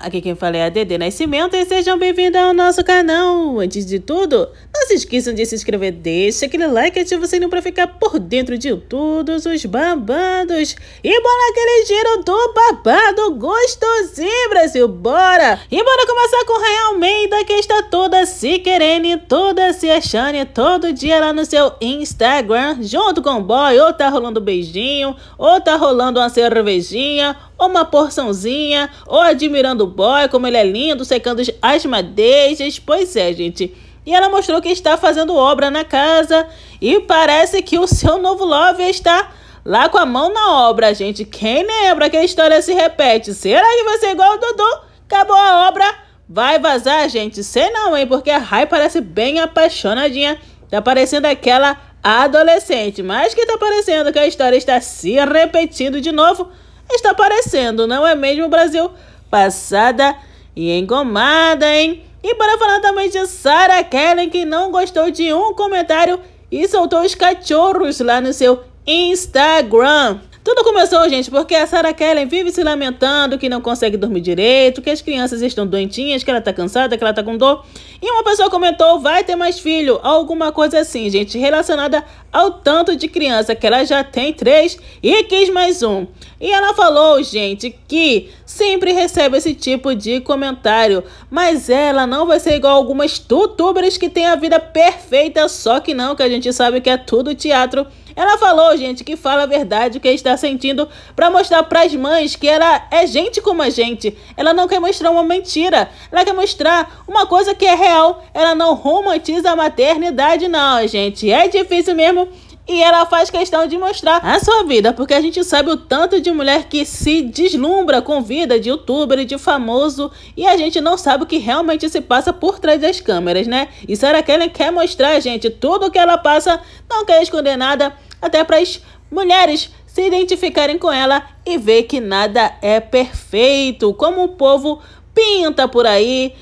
aqui quem fala é a Dede Nascimento e sejam bem-vindos ao nosso canal. Antes de tudo, não se esqueçam de se inscrever, deixa aquele like e ativa o sininho para ficar por dentro de todos os babados. E bora aquele giro do babado gostosinho, Brasil, bora! E bora começar com Rayan Almeida que está toda se querendo, toda se achando todo dia lá no seu Instagram, junto com o boy, ou tá rolando beijinho, ou tá rolando uma cervejinha, ou uma porçãozinha, ou admirando o boy, como ele é lindo, secando as madeixas. Pois é, gente. E ela mostrou que está fazendo obra na casa e parece que o seu novo love está lá com a mão na obra, gente. Quem lembra que a história se repete? Será que vai ser igual o Dudu? Acabou a obra, vai vazar, gente? Sei não, hein? Porque a Rai parece bem apaixonadinha. Tá parecendo aquela adolescente, mas que tá parecendo que a história está se repetindo de novo está aparecendo, não é mesmo, Brasil? Passada e engomada, hein? E para falar também de Sarah Kellen, que não gostou de um comentário e soltou os cachorros lá no seu Instagram. Tudo começou, gente, porque a Sarah Kellen vive se lamentando que não consegue dormir direito, que as crianças estão doentinhas, que ela tá cansada, que ela tá com dor. E uma pessoa comentou, vai ter mais filho, alguma coisa assim, gente, relacionada ao tanto de criança que ela já tem três e quis mais um. E ela falou, gente, que sempre recebe esse tipo de comentário, mas ela não vai ser igual algumas tutubers que têm a vida perfeita, só que não, que a gente sabe que é tudo teatro ela falou, gente, que fala a verdade, o que está sentindo, para mostrar para as mães que ela é gente como a gente. Ela não quer mostrar uma mentira, ela quer mostrar uma coisa que é real. Ela não romantiza a maternidade, não, gente. É difícil mesmo e ela faz questão de mostrar a sua vida, porque a gente sabe o tanto de mulher que se deslumbra com vida de youtuber e de famoso, e a gente não sabe o que realmente se passa por trás das câmeras, né? E Sarah Kellen quer mostrar, a gente, tudo o que ela passa, não quer esconder nada, até para as mulheres se identificarem com ela e ver que nada é perfeito, como o povo pinta por aí,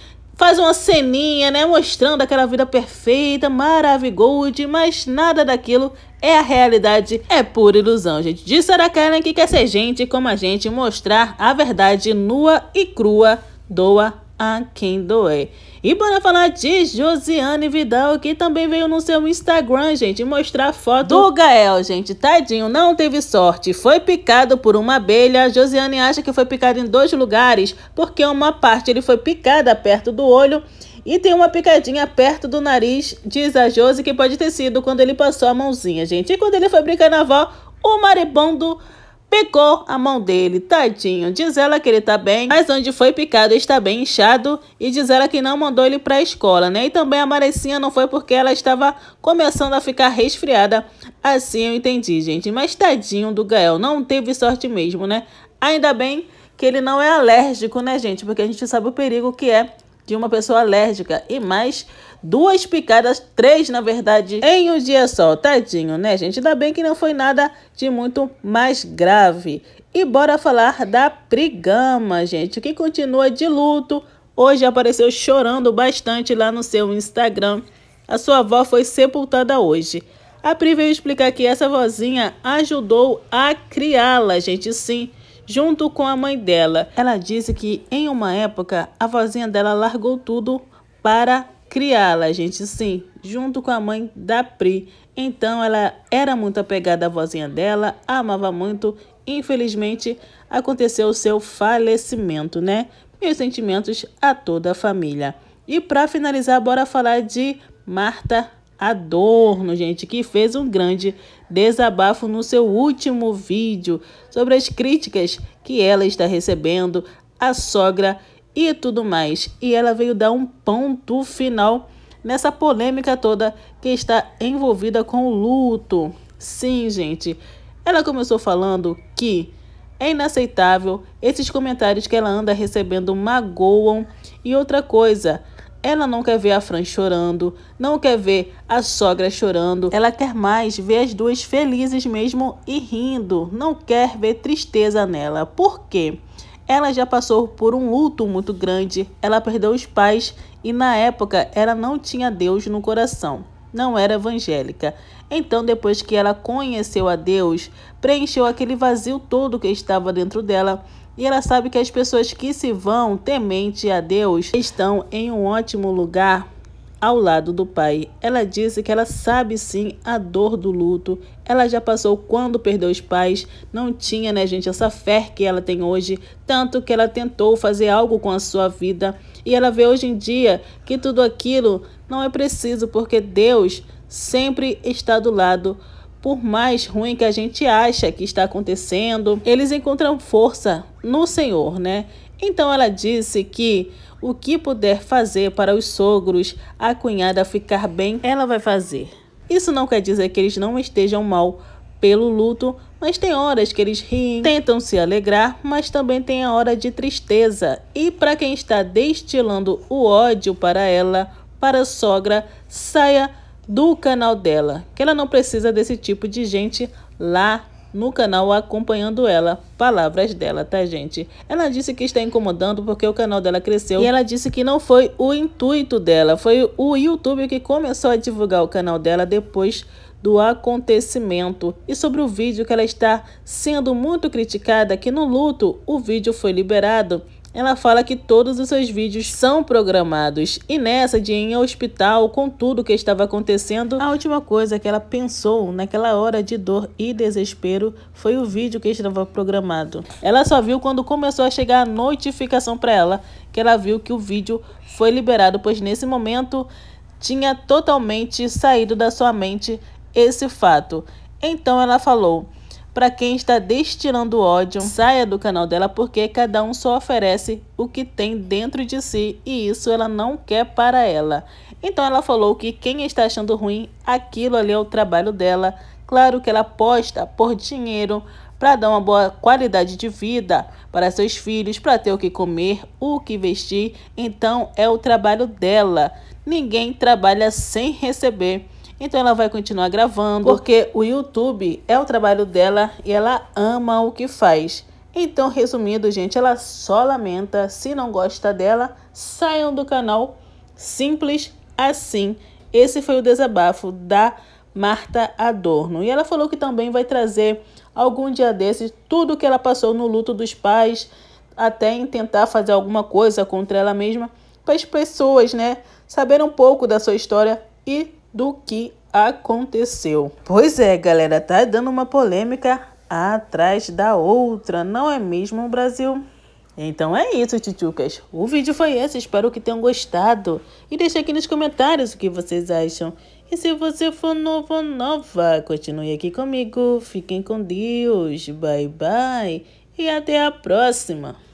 faz uma ceninha, né, mostrando aquela vida perfeita, maravilhosa, mas nada daquilo é a realidade, é pura ilusão, gente. De Sarah Karen que quer ser gente como a gente, mostrar a verdade nua e crua, doa a quem doer. E bora falar de Josiane Vidal, que também veio no seu Instagram, gente, mostrar foto do Gael, gente. Tadinho, não teve sorte. Foi picado por uma abelha. Josiane acha que foi picado em dois lugares, porque uma parte ele foi picada perto do olho e tem uma picadinha perto do nariz, diz a Josi, que pode ter sido quando ele passou a mãozinha, gente. E quando ele foi brincar na avó, o maribondo picou a mão dele, tadinho. Diz ela que ele tá bem, mas onde foi picado está bem inchado. E diz ela que não mandou ele pra escola, né? E também a Marecinha não foi porque ela estava começando a ficar resfriada. Assim eu entendi, gente. Mas tadinho do Gael, não teve sorte mesmo, né? Ainda bem que ele não é alérgico, né, gente? Porque a gente sabe o perigo que é de uma pessoa alérgica e mais duas picadas, três na verdade, em um dia só. Tadinho, né, gente? Ainda bem que não foi nada de muito mais grave. E bora falar da Prigama, gente, que continua de luto. Hoje apareceu chorando bastante lá no seu Instagram. A sua avó foi sepultada hoje. A Pri veio explicar que essa vozinha ajudou a criá-la, gente, sim junto com a mãe dela. Ela disse que em uma época a vozinha dela largou tudo para criá-la, gente, sim, junto com a mãe da Pri. Então ela era muito apegada à vozinha dela, amava muito. Infelizmente aconteceu o seu falecimento, né? Meus sentimentos a toda a família. E para finalizar, bora falar de Marta Adorno, gente, que fez um grande desabafo no seu último vídeo sobre as críticas que ela está recebendo, a sogra e tudo mais. E ela veio dar um ponto final nessa polêmica toda que está envolvida com o luto. Sim, gente, ela começou falando que é inaceitável esses comentários que ela anda recebendo magoam. E outra coisa, ela não quer ver a Fran chorando, não quer ver a sogra chorando. Ela quer mais ver as duas felizes mesmo e rindo. Não quer ver tristeza nela. Por quê? Ela já passou por um luto muito grande. Ela perdeu os pais e na época ela não tinha Deus no coração. Não era evangélica. Então, depois que ela conheceu a Deus, preencheu aquele vazio todo que estava dentro dela e ela sabe que as pessoas que se vão temente a Deus estão em um ótimo lugar ao lado do pai. Ela disse que ela sabe sim a dor do luto. Ela já passou quando perdeu os pais, não tinha, né, gente, essa fé que ela tem hoje, tanto que ela tentou fazer algo com a sua vida e ela vê hoje em dia que tudo aquilo não é preciso porque Deus sempre está do lado por mais ruim que a gente acha que está acontecendo, eles encontram força no Senhor, né? Então ela disse que o que puder fazer para os sogros, a cunhada ficar bem, ela vai fazer. Isso não quer dizer que eles não estejam mal pelo luto, mas tem horas que eles riem, tentam se alegrar, mas também tem a hora de tristeza. E para quem está destilando o ódio para ela, para a sogra, saia do canal dela, que ela não precisa desse tipo de gente lá no canal acompanhando ela. Palavras dela, tá, gente? Ela disse que está incomodando porque o canal dela cresceu e ela disse que não foi o intuito dela, foi o YouTube que começou a divulgar o canal dela depois do acontecimento e sobre o vídeo que ela está sendo muito criticada que no luto o vídeo foi liberado ela fala que todos os seus vídeos são programados e nessa de ir ao hospital com tudo o que estava acontecendo, a última coisa que ela pensou naquela hora de dor e desespero foi o vídeo que estava programado. Ela só viu quando começou a chegar a notificação para ela que ela viu que o vídeo foi liberado, pois nesse momento tinha totalmente saído da sua mente esse fato. Então ela falou: para quem está destilando ódio, saia do canal dela porque cada um só oferece o que tem dentro de si e isso ela não quer para ela. Então ela falou que quem está achando ruim, aquilo ali é o trabalho dela. Claro que ela aposta por dinheiro para dar uma boa qualidade de vida para seus filhos, para ter o que comer, o que vestir. Então é o trabalho dela. Ninguém trabalha sem receber. Então ela vai continuar gravando, porque o YouTube é o trabalho dela e ela ama o que faz. Então, resumindo, gente, ela só lamenta. Se não gosta dela, saiam do canal. Simples assim. Esse foi o desabafo da Marta Adorno. E ela falou que também vai trazer algum dia desses tudo que ela passou no luto dos pais, até em tentar fazer alguma coisa contra ela mesma, para as pessoas, né, saber um pouco da sua história e do que aconteceu. Pois é, galera, tá dando uma polêmica atrás da outra, não é mesmo, Brasil? Então é isso, titucas. O vídeo foi esse, espero que tenham gostado. E deixe aqui nos comentários o que vocês acham. E se você for novo ou nova, continue aqui comigo. Fiquem com Deus. Bye, bye. E até a próxima.